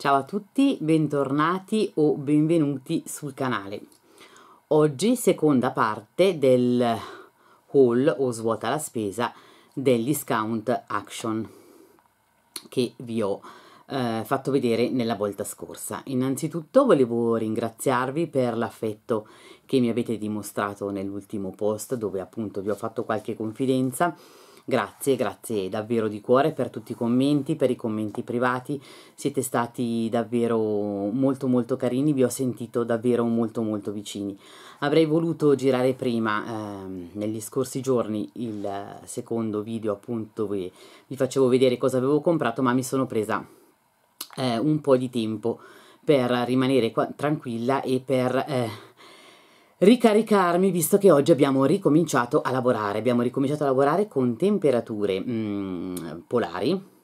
Ciao a tutti, bentornati o benvenuti sul canale. Oggi seconda parte del haul o svuota la spesa del discount action che vi ho eh, fatto vedere nella volta scorsa. Innanzitutto volevo ringraziarvi per l'affetto che mi avete dimostrato nell'ultimo post dove appunto vi ho fatto qualche confidenza Grazie, grazie davvero di cuore per tutti i commenti, per i commenti privati, siete stati davvero molto molto carini, vi ho sentito davvero molto molto vicini. Avrei voluto girare prima, ehm, negli scorsi giorni, il secondo video appunto dove vi facevo vedere cosa avevo comprato, ma mi sono presa eh, un po' di tempo per rimanere tranquilla e per... Eh, ricaricarmi visto che oggi abbiamo ricominciato a lavorare, abbiamo ricominciato a lavorare con temperature mm, polari,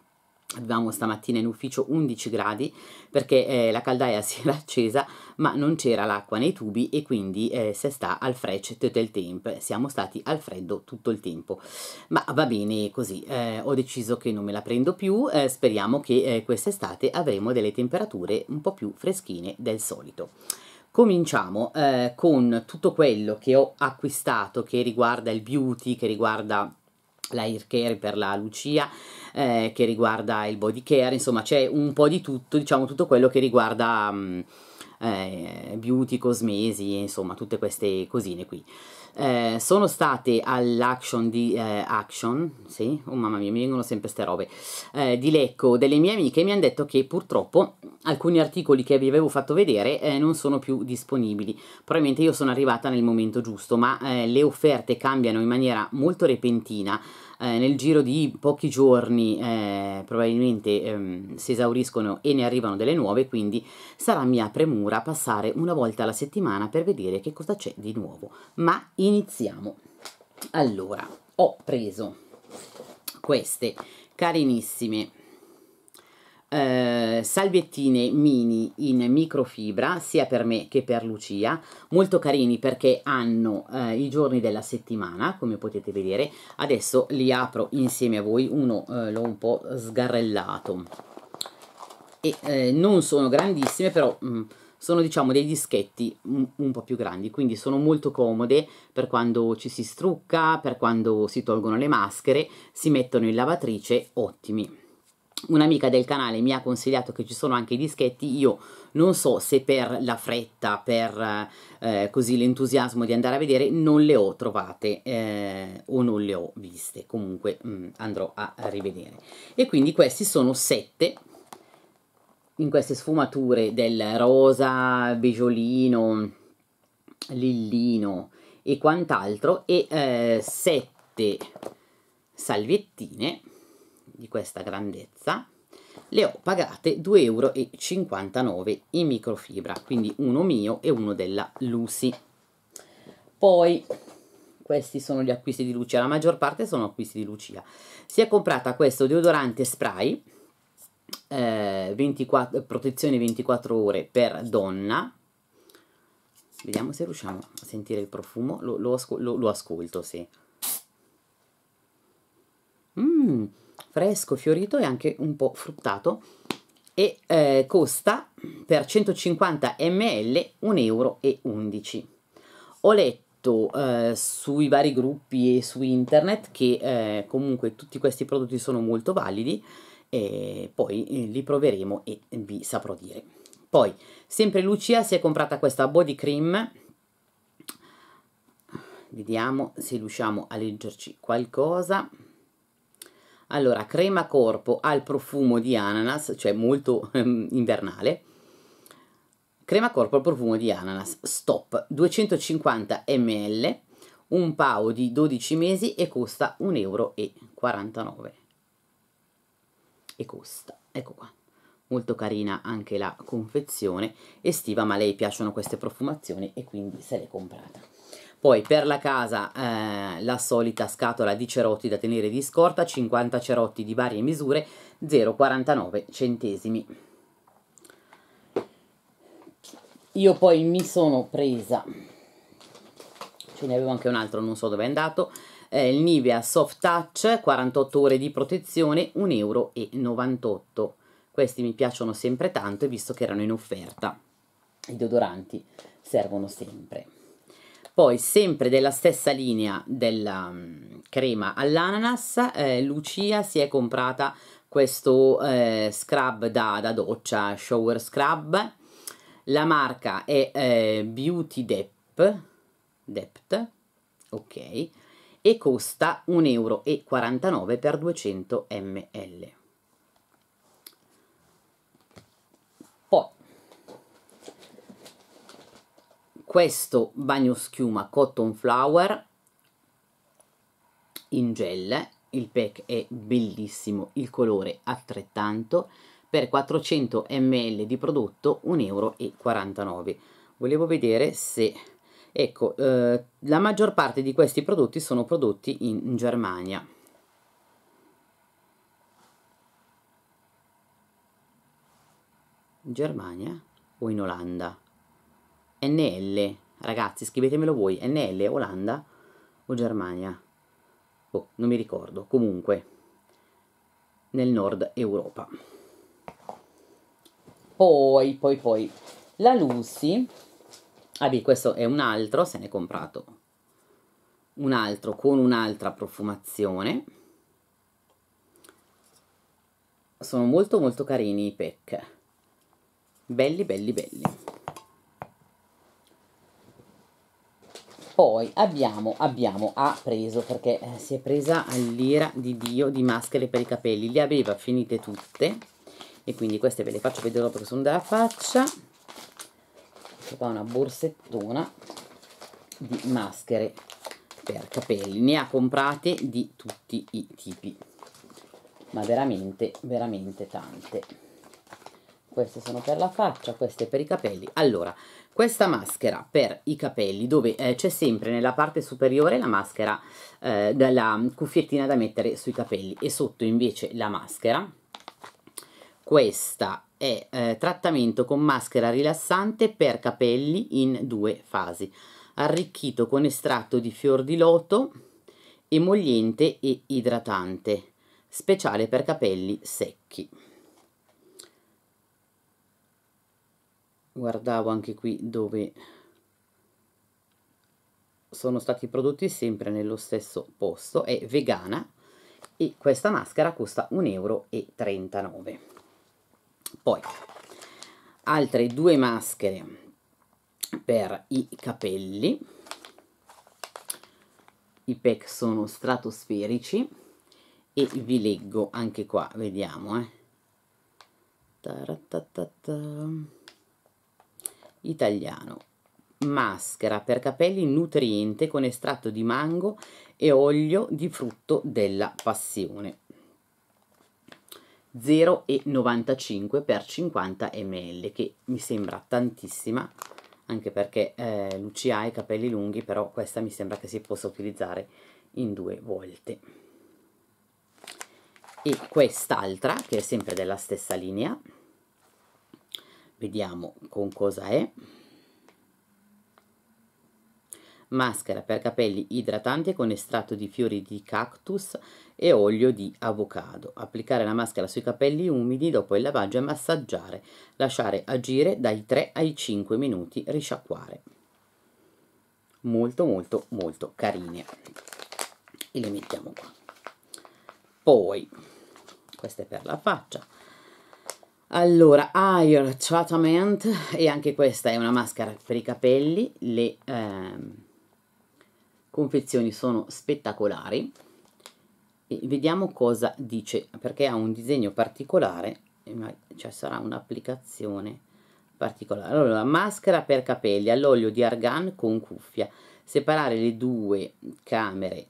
Avevamo stamattina in ufficio 11 gradi perché eh, la caldaia si era accesa ma non c'era l'acqua nei tubi e quindi eh, se sta al frecce tutto il tempo, siamo stati al freddo tutto il tempo. Ma va bene così, eh, ho deciso che non me la prendo più, eh, speriamo che eh, quest'estate avremo delle temperature un po' più freschine del solito. Cominciamo eh, con tutto quello che ho acquistato che riguarda il beauty, che riguarda la hair care per la Lucia, eh, che riguarda il body care, insomma c'è un po' di tutto, diciamo tutto quello che riguarda mh, mm, eh, beauty, cosmesi, insomma tutte queste cosine qui. Eh, sono state all'action di eh, Action, sì, oh mamma mia, mi vengono sempre queste robe, eh, di Lecco, delle mie amiche mi hanno detto che purtroppo alcuni articoli che vi avevo fatto vedere eh, non sono più disponibili. Probabilmente io sono arrivata nel momento giusto, ma eh, le offerte cambiano in maniera molto repentina eh, nel giro di pochi giorni eh, probabilmente ehm, si esauriscono e ne arrivano delle nuove, quindi sarà mia premura passare una volta alla settimana per vedere che cosa c'è di nuovo. Ma iniziamo. Allora, ho preso queste carinissime eh, salviettine mini in microfibra sia per me che per Lucia, molto carini perché hanno eh, i giorni della settimana come potete vedere, adesso li apro insieme a voi, uno eh, l'ho un po' sgarrellato e eh, non sono grandissime però... Mh, mm, sono diciamo dei dischetti un, po' più grandi, quindi sono molto comode per quando ci si strucca, per quando si tolgono le maschere, si mettono in lavatrice, ottimi. Un'amica del canale mi ha consigliato che ci sono anche i dischetti, io non so se per la fretta, per eh, così l'entusiasmo di andare a vedere, non le ho trovate eh, o non le ho viste, comunque mh, mm, andrò a rivedere. E quindi questi sono sette, in queste sfumature del rosa, beigiolino, lillino e quant'altro, e eh, sette salviettine di questa grandezza le ho pagate 2,59 euro in microfibra, quindi uno mio e uno della Lucy. Poi questi sono gli acquisti di Lucia, la maggior parte sono acquisti di Lucia. Si è comprata questo deodorante spray, eh, 24, protezione 24 ore per donna. Vediamo se riusciamo a sentire il profumo, lo, lo, lo, lo ascolto, sì. Mmm fresco, fiorito e anche un po' fruttato e eh, costa per 150 ml 1,11 euro. Ho letto eh, sui vari gruppi e su internet che eh, comunque tutti questi prodotti sono molto validi e poi eh, li proveremo e vi saprò dire. Poi, sempre Lucia si è comprata questa body cream vediamo se riusciamo a leggerci qualcosa allora, crema corpo al profumo di ananas, cioè molto ehm, invernale. Crema corpo al profumo di ananas, stop, 250 ml, un pao di 12 mesi e costa 1,49 euro. E costa, ecco qua molto carina anche la confezione estiva ma a lei piacciono queste profumazioni e quindi se l'è comprata poi per la casa eh, la solita scatola di cerotti da tenere di scorta, 50 cerotti di varie misure, 0,49 centesimi. Io poi mi sono presa, ce ne avevo anche un altro, non so dove è andato, eh, il Nivea Soft Touch, 48 ore di protezione, 1,98 euro. Questi mi piacciono sempre tanto visto che erano in offerta, i deodoranti servono sempre. Poi, sempre della stessa linea della mm, crema all'ananas, eh, Lucia si è comprata questo eh, scrub da, da, doccia, shower scrub. La marca è eh, Beauty Dep, Dept, ok, e costa 1,49 euro per 200 ml. questo bagno schiuma cotton flower in gel il pack è bellissimo il colore altrettanto per 400 ml di prodotto 1,49 euro volevo vedere se ecco eh, la maggior parte di questi prodotti sono prodotti in, Germania Germania o in Olanda NL, ragazzi, scrivetemelo voi, NL Olanda o Germania. Boh, non mi ricordo, comunque nel nord Europa. Poi, poi, poi, la Lucy, ah beh, questo è un altro, se ne è comprato un altro con un'altra profumazione. Sono molto molto carini i pack, belli belli belli. Poi abbiamo, abbiamo, ha preso, perché eh, si è presa all'ira di Dio di maschere per i capelli, le aveva finite tutte, e quindi queste ve le faccio vedere dopo che sono della faccia, questa qua è una borsettona di maschere per capelli, ne ha comprate di tutti i tipi, ma veramente, veramente tante queste sono per la faccia, queste per i capelli. Allora, questa maschera per i capelli, dove eh, c'è sempre nella parte superiore la maschera, eh, della cuffiettina da mettere sui capelli e sotto invece la maschera. Questa è eh, trattamento con maschera rilassante per capelli in due fasi, arricchito con estratto di fior di loto, emolliente e idratante, speciale per capelli secchi. guardavo anche qui dove sono stati prodotti sempre nello stesso posto è vegana e questa maschera costa 1,39 euro poi altre due maschere per i capelli i pack sono stratosferici e vi leggo anche qua vediamo eh italiano. Maschera per capelli nutriente con estratto di mango e olio di frutto della passione. 0,95 per 50 ml che mi sembra tantissima anche perché eh, Lucia ha i capelli lunghi però questa mi sembra che si possa utilizzare in due volte e quest'altra che è sempre della stessa linea vediamo con cosa è maschera per capelli idratante con estratto di fiori di cactus e olio di avocado. Applicare la maschera sui capelli umidi dopo il lavaggio e massaggiare. Lasciare agire dai 3 ai 5 minuti, risciacquare. Molto molto molto carine. E le mettiamo qua. Poi, questa è per la faccia. Allora, Iron Treatment, e anche questa è una maschera per i capelli, le ehm, confezioni sono spettacolari. E vediamo cosa dice, perché ha un disegno particolare, cioè sarà un'applicazione particolare. Allora, maschera per capelli all'olio di argan con cuffia. Separare le due camere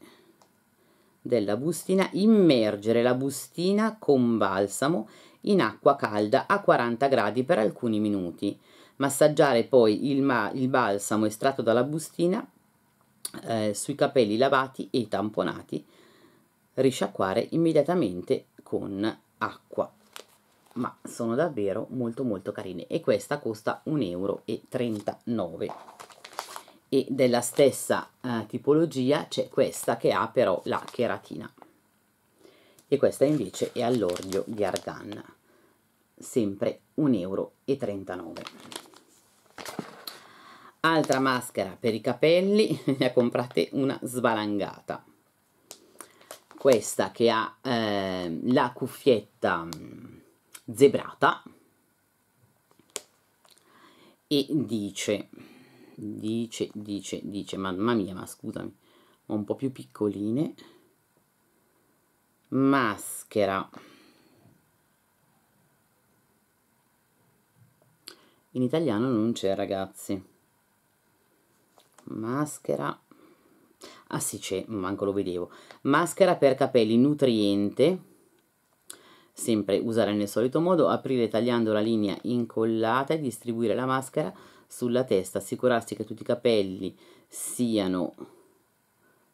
della bustina, immergere la bustina con balsamo in acqua calda a 40 gradi per alcuni minuti. Massaggiare poi il, il balsamo estratto dalla bustina eh, sui capelli lavati e tamponati. Risciacquare immediatamente con acqua. Ma sono davvero molto molto carine e questa costa 1,39 euro e della stessa eh, tipologia c'è questa che ha però la cheratina e questa invece è all'ordio di argan sempre 1,39 euro. Altra maschera per i capelli, ne comprate una svalangata. Questa che ha eh, la cuffietta mm, zebrata e dice, dice, dice, dice, mamma mia, ma scusami, un po' più piccoline, maschera in italiano non c'è ragazzi maschera ah sì c'è manco lo vedevo maschera per capelli nutriente sempre usare nel solito modo aprire tagliando la linea incollata e distribuire la maschera sulla testa assicurarsi che tutti i capelli siano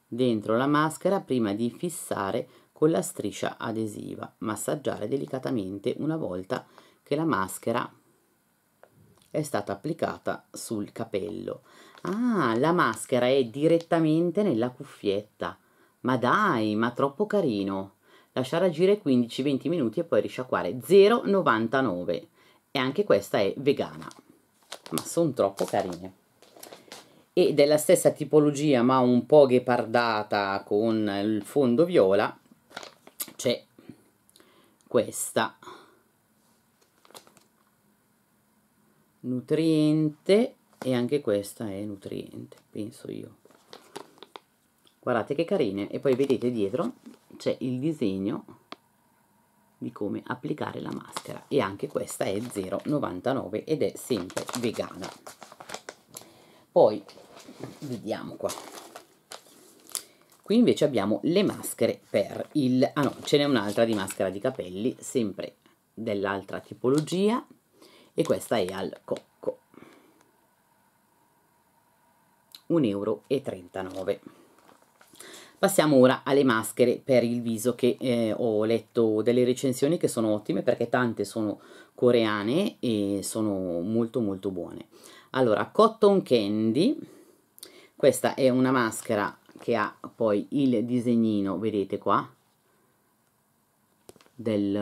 dentro la maschera prima di fissare con la striscia adesiva massaggiare delicatamente una volta che la maschera è stata applicata sul capello. Ah, la maschera è direttamente nella cuffietta. Ma dai, ma troppo carino. Lasciare agire 15-20 minuti e poi risciacquare 0,99. E anche questa è vegana. Ma sono troppo carine. E della stessa tipologia, ma un po' ghepardata con il fondo viola, c'è questa nutriente e anche questa è nutriente, penso io. Guardate che carine e poi vedete dietro c'è il disegno di come applicare la maschera e anche questa è 0,99 ed è sempre vegana. Poi vediamo qua. Qui invece abbiamo le maschere per il... Ah no, ce n'è un'altra di maschera di capelli, sempre dell'altra tipologia e questa è al cocco 1,39 euro. Passiamo ora alle maschere per il viso che eh, ho letto delle recensioni che sono ottime perché tante sono coreane e sono molto molto buone. Allora, Cotton Candy, questa è una maschera che ha poi il disegnino, vedete qua, del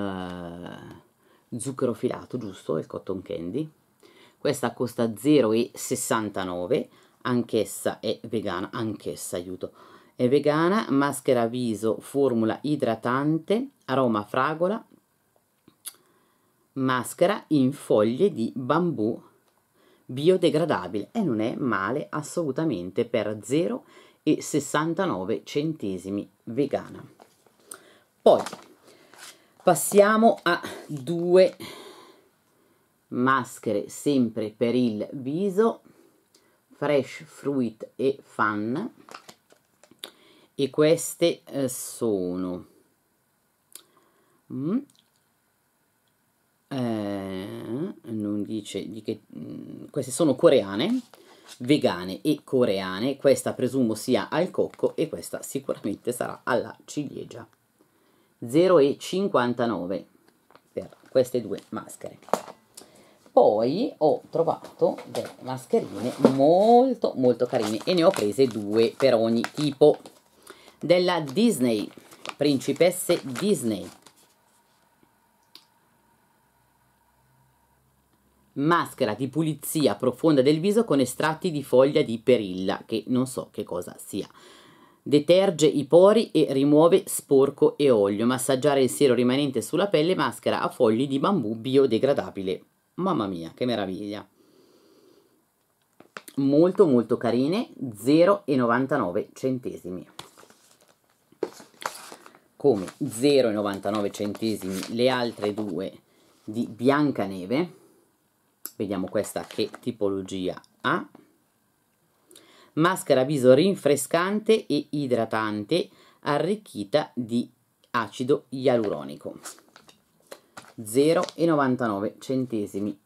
zucchero filato, giusto, il cotton candy. Questa costa 0,69, anch'essa è vegana, anch'essa aiuto. È vegana, maschera viso, formula idratante, aroma fragola, maschera in foglie di bambù biodegradabile e non è male assolutamente per 0,69 centesimi vegana. Poi Passiamo a due maschere sempre per il viso, Fresh Fruit e fan E queste eh, sono mm. eh, non dice di che mm, queste sono coreane vegane e coreane questa presumo sia al cocco e questa sicuramente sarà alla ciliegia 0,59 per queste due maschere poi ho trovato delle mascherine molto molto carine e ne ho prese due per ogni tipo della Disney principesse Disney maschera di pulizia profonda del viso con estratti di foglia di perilla che non so che cosa sia Deterge i pori e rimuove sporco e olio. Massaggiare il siero rimanente sulla pelle maschera a fogli di bambù biodegradabile. Mamma mia, che meraviglia! Molto molto carine, 0,99 centesimi. Come 0,99 centesimi le altre due di Biancaneve. Vediamo questa che tipologia ha maschera viso rinfrescante e idratante arricchita di acido ialuronico 0,99 centesimi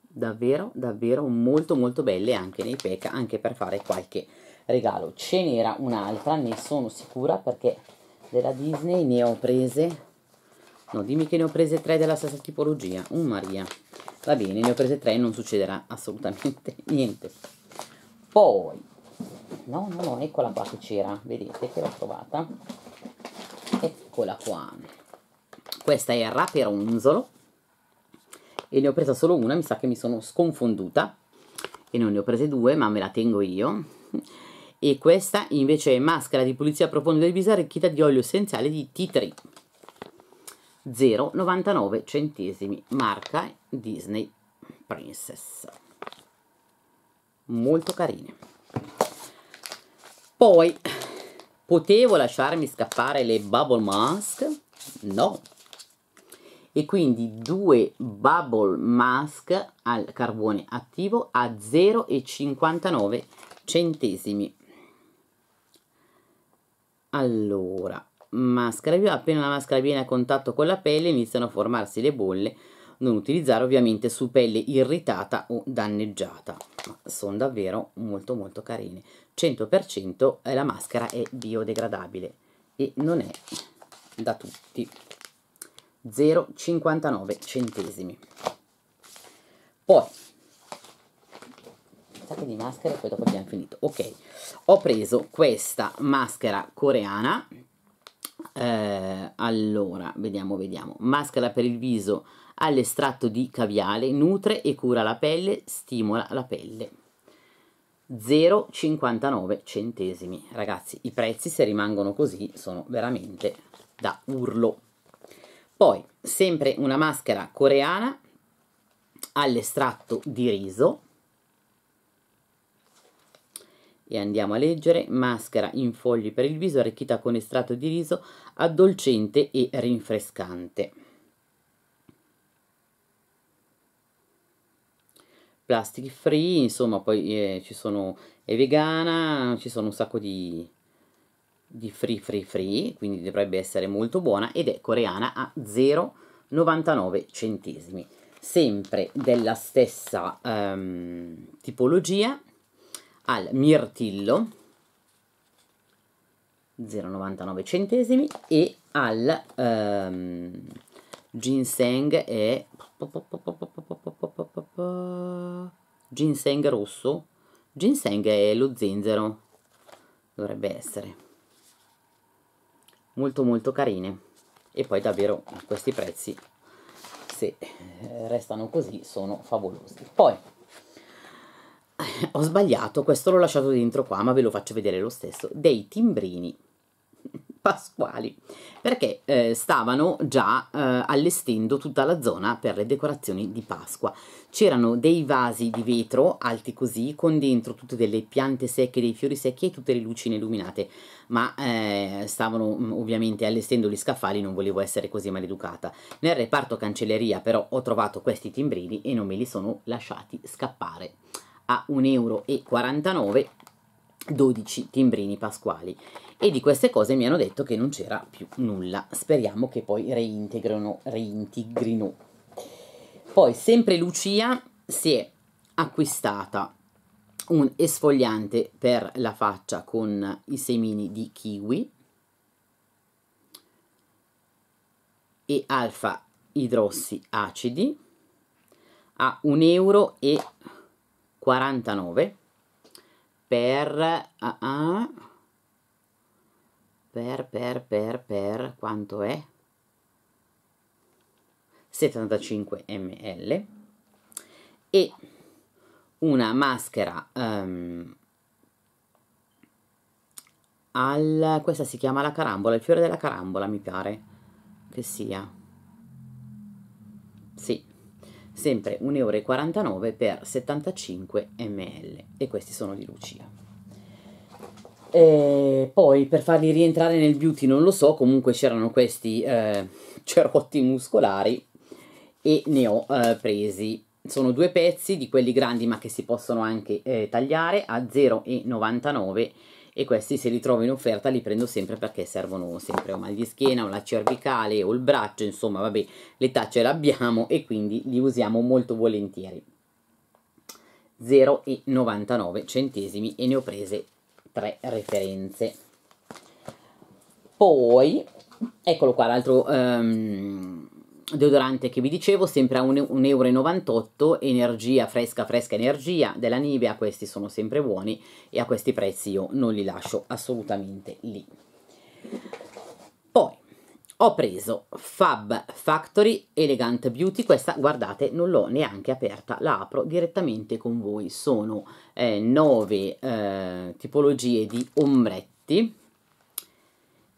davvero davvero molto molto belle anche nei PEC anche per fare qualche regalo ce n'era un'altra ne sono sicura perché della Disney ne ho prese no dimmi che ne ho prese tre della stessa tipologia un uh, oh, Maria va bene ne ho prese tre non succederà assolutamente niente poi no no no eccola qua che c'era vedete che l'ho trovata eccola qua questa è raperonzolo e ne ho presa solo una mi sa che mi sono sconfonduta e non ne ho prese due ma me la tengo io e questa invece è maschera di pulizia profonda del viso arricchita di olio essenziale di tea tree 0,99 centesimi marca Disney Princess molto carine poi potevo lasciarmi scappare le bubble mask no e quindi due bubble mask al carbone attivo a 0,59 centesimi allora maschera viva appena la maschera viene a contatto con la pelle iniziano a formarsi le bolle non utilizzare ovviamente su pelle irritata o danneggiata ma sono davvero molto molto carine 100% eh, la maschera è biodegradabile e non è da tutti 0,59 centesimi poi sacco di maschere poi dopo abbiamo finito ok ho preso questa maschera coreana eh, allora vediamo vediamo maschera per il viso all'estratto di caviale, nutre e cura la pelle, stimola la pelle. 0,59 centesimi. Ragazzi, i prezzi se rimangono così sono veramente da urlo. Poi, sempre una maschera coreana all'estratto di riso. E andiamo a leggere, maschera in fogli per il viso arricchita con estratto di riso, addolcente e rinfrescante. plastic free, insomma, poi eh, ci sono, è vegana, ci sono un sacco di, di free free free, quindi dovrebbe essere molto buona ed è coreana a 0,99 centesimi. Sempre della stessa um, tipologia al mirtillo 0,99 centesimi e al um, ginseng e ginseng rosso ginseng è lo zenzero dovrebbe essere molto molto carine e poi davvero questi prezzi se eh, restano così sono favolosi poi ho sbagliato questo l'ho lasciato dentro qua ma ve lo faccio vedere lo stesso dei timbrini pasquali, perché eh, stavano già eh, allestendo tutta la zona per le decorazioni di Pasqua. C'erano dei vasi di vetro alti così, con dentro tutte delle piante secche, dei fiori secchi e tutte le lucine illuminate, ma eh, stavano mm, ovviamente allestendo gli scaffali, non volevo essere così maleducata. Nel reparto cancelleria però ho trovato questi timbrini e non me li sono lasciati scappare. A 1,49 euro 12 timbrini pasquali e di queste cose mi hanno detto che non c'era più nulla. Speriamo che poi reintegrino, reintegrino. Poi sempre Lucia si è acquistata un esfogliante per la faccia con i semini di kiwi e alfa idrossi acidi a 1,49 euro per uh, uh, per per per per quanto è? 75 ml e una maschera um, al, questa si chiama la carambola, il fiore della carambola mi pare che sia sì sempre 1,49 euro per 75 ml e questi sono di Lucia e poi per farli rientrare nel beauty non lo so, comunque c'erano questi eh, cerotti muscolari e ne ho eh, presi. Sono due pezzi di quelli grandi ma che si possono anche eh, tagliare a 0,99 e questi se li trovo in offerta li prendo sempre perché servono sempre o mal di schiena o la cervicale o il braccio, insomma vabbè le tacce le e quindi li usiamo molto volentieri. 0,99 centesimi e ne ho prese tre referenze. Poi, eccolo qua, l'altro um, deodorante che vi dicevo, sempre a 1,98 euro, energia fresca, fresca energia della Nivea, questi sono sempre buoni e a questi prezzi io non li lascio assolutamente lì. Poi, ho preso Fab Factory Elegant Beauty, questa guardate non l'ho neanche aperta, la apro direttamente con voi, sono eh, 9 eh, tipologie di ombretti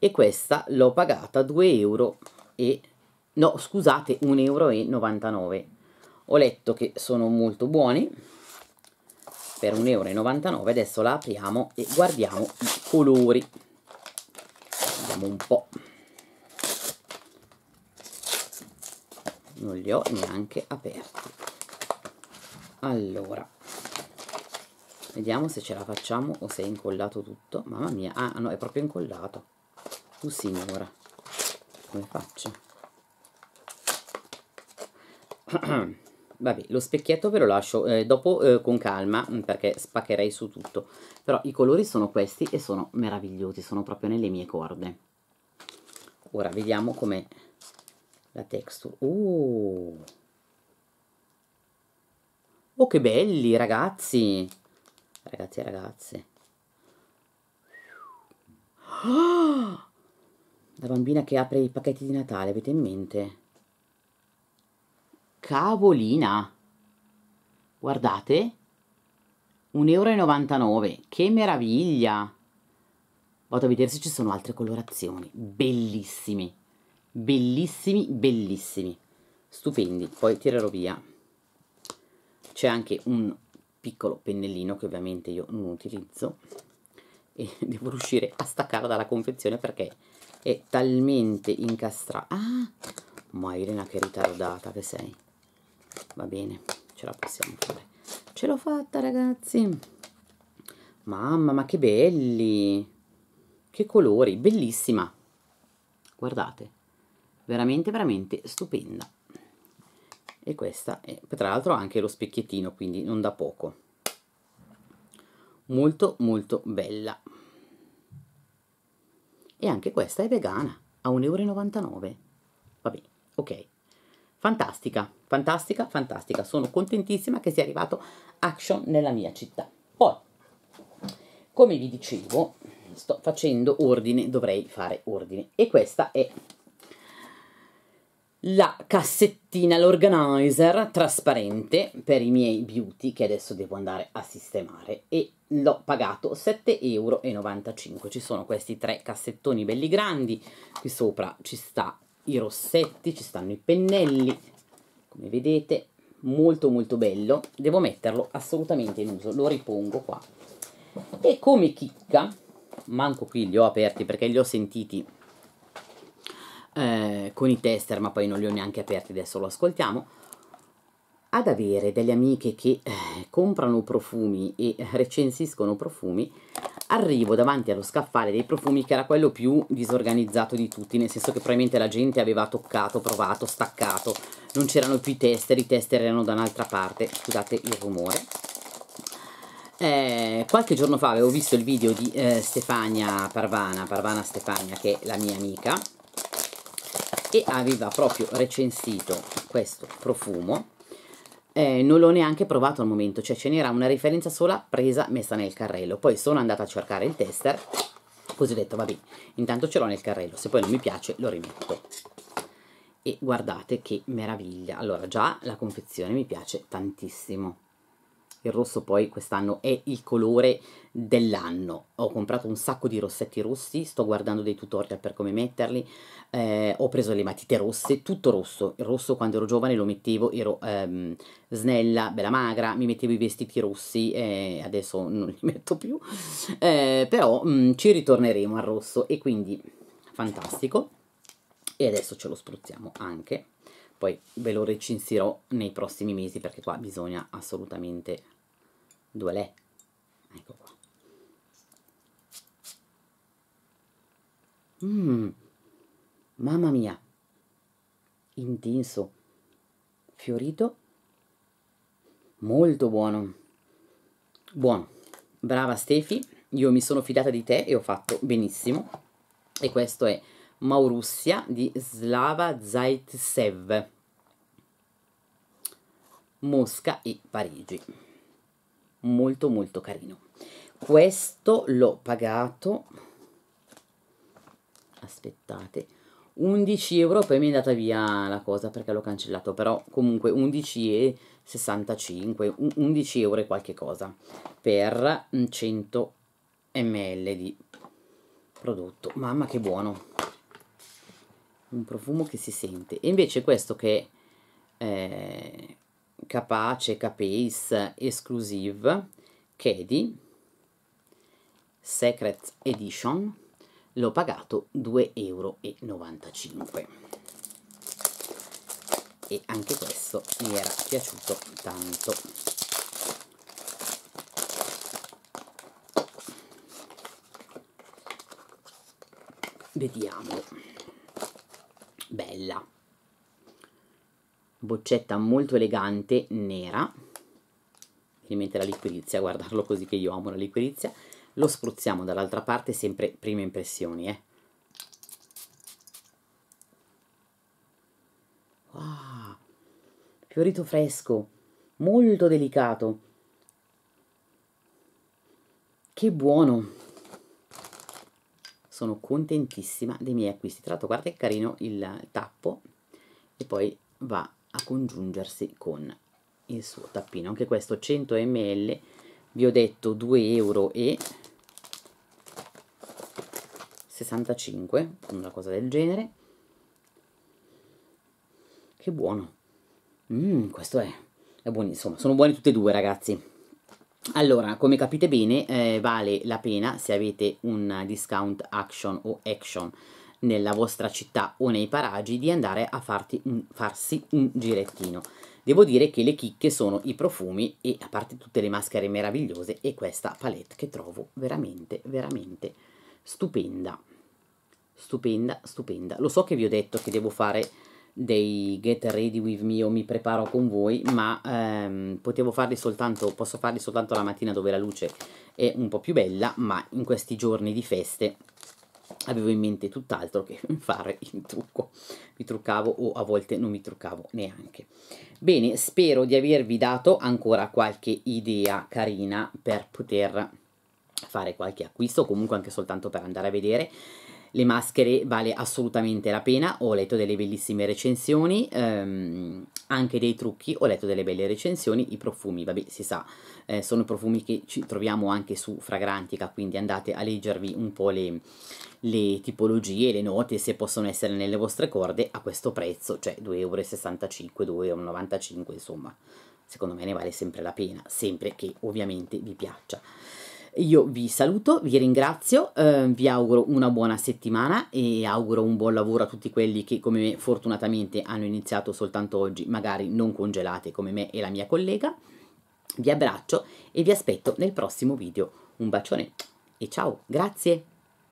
e questa l'ho pagata 2 euro e no scusate 1,99 euro ho letto che sono molto buoni per 1,99 euro adesso la apriamo e guardiamo i colori vediamo un po' non li ho neanche aperti allora Vediamo se ce la facciamo o se è incollato tutto. Mamma mia, ah no, è proprio incollato. Tu signora, come faccio? Vabbè, lo specchietto ve lo lascio eh, dopo eh, con calma mm, perché spaccherei su tutto. Però i colori sono questi e sono meravigliosi, sono proprio nelle mie corde. Ora vediamo com'è la texture. Uh. Oh, che belli ragazzi! ragazzi e ragazze la bambina che apre i pacchetti di Natale avete in mente cavolina guardate 1,99 euro che meraviglia vado a vedere se ci sono altre colorazioni bellissimi bellissimi bellissimi stupendi poi tirerò via c'è anche un piccolo pennellino che ovviamente io non utilizzo e devo riuscire a staccarlo dalla confezione perché è talmente incastrato ah ma Irena che ritardata che sei va bene ce la possiamo fare ce l'ho fatta ragazzi mamma ma che belli che colori bellissima guardate veramente veramente stupenda e questa è tra l'altro anche lo specchiettino quindi non da poco molto molto bella e anche questa è vegana a 1,99 euro vabbè ok fantastica fantastica fantastica sono contentissima che sia arrivato action nella mia città poi come vi dicevo sto facendo ordine dovrei fare ordine e questa è la cassettina, l'organizer trasparente per i miei beauty che adesso devo andare a sistemare e l'ho pagato 7,95 euro. Ci sono questi tre cassettoni belli grandi, qui sopra ci sta i rossetti, ci stanno i pennelli, come vedete molto molto bello, devo metterlo assolutamente in uso, lo ripongo qua. E come chicca, manco qui li ho aperti perché li ho sentiti eh, con i tester, ma poi non li ho neanche aperti, adesso lo ascoltiamo, ad avere delle amiche che eh, comprano profumi e recensiscono profumi, arrivo davanti allo scaffale dei profumi che era quello più disorganizzato di tutti, nel senso che probabilmente la gente aveva toccato, provato, staccato, non c'erano più i tester, i tester erano da un'altra parte, scusate il rumore. Eh, qualche giorno fa avevo visto il video di eh, Stefania Parvana, Parvana Stefania che è la mia amica, e aveva proprio recensito questo profumo eh, non l'ho neanche provato al momento, cioè ce n'era una referenza sola presa messa nel carrello. Poi sono andata a cercare il tester, così ho detto vabbè, intanto ce l'ho nel carrello, se poi non mi piace lo rimetto. E guardate che meraviglia, allora già la confezione mi piace tantissimo. Il rosso poi quest'anno è il colore dell'anno. Ho comprato un sacco di rossetti rossi, sto guardando dei tutorial per come metterli, eh, ho preso le matite rosse, tutto rosso. Il rosso quando ero giovane lo mettevo, ero ehm, snella, bella magra, mi mettevo i vestiti rossi, eh, adesso non li metto più, eh, però mh, mm, ci ritorneremo al rosso e quindi fantastico. E adesso ce lo spruzziamo anche poi ve lo recensirò nei prossimi mesi perché qua bisogna assolutamente due le ecco qua mm, mamma mia intenso fiorito molto buono buono brava Stefi io mi sono fidata di te e ho fatto benissimo e questo è Maurussia di Slava Zaitsev, Mosca e Parigi. Molto molto carino. Questo l'ho pagato, aspettate, 11 euro, poi mi è andata via la cosa perché l'ho cancellato, però comunque 11,65, 11 euro e qualche cosa per 100 mm, ml di prodotto. Mamma che buono! un profumo che si sente e invece questo che è capace capace exclusive Kedi secret edition l'ho pagato 2,95 euro e anche questo mi era piaciuto tanto vediamo bella boccetta molto elegante nera ovviamente la liquirizia guardarlo così che io amo la liquirizia lo spruzziamo dall'altra parte sempre prime impressioni eh. wow. fiorito fresco molto delicato che buono sono contentissima dei miei acquisti. Tra l'altro guarda che carino il tappo e poi va a congiungersi con il suo tappino. Anche questo 100 ml, vi ho detto 2 euro e 65, una cosa del genere. Che buono. Mm, questo è, è buonissimo. Sono buoni tutti e due ragazzi allora, come capite bene, eh, vale la pena se avete un discount action o action nella vostra città o nei paraggi di andare a un, farsi un girettino. Devo dire che le chicche sono i profumi e a parte tutte le maschere meravigliose e questa palette che trovo veramente, veramente stupenda. Stupenda, stupenda. Lo so che vi ho detto che devo fare dei get ready with me o mi preparo con voi ma ehm, potevo farli soltanto posso farli soltanto la mattina dove la luce è un po' più bella ma in questi giorni di feste avevo in mente tutt'altro che fare il trucco mi truccavo o a volte non mi truccavo neanche bene spero di avervi dato ancora qualche idea carina per poter fare qualche acquisto comunque anche soltanto per andare a vedere le maschere vale assolutamente la pena, ho letto delle bellissime recensioni, ehm, anche dei trucchi, ho letto delle belle recensioni, i profumi, vabbè si sa, eh, sono profumi che ci troviamo anche su Fragrantica, quindi andate a leggervi un po' le, le tipologie, le note, se possono essere nelle vostre corde a questo prezzo, cioè 2,65€, 2,95€ insomma, secondo me ne vale sempre la pena, sempre che ovviamente vi piaccia. Io vi saluto, vi ringrazio, eh, vi auguro una buona settimana e auguro un buon lavoro a tutti quelli che come me fortunatamente hanno iniziato soltanto oggi, magari non congelate come me e la mia collega. Vi abbraccio e vi aspetto nel prossimo video. Un bacione e ciao, grazie!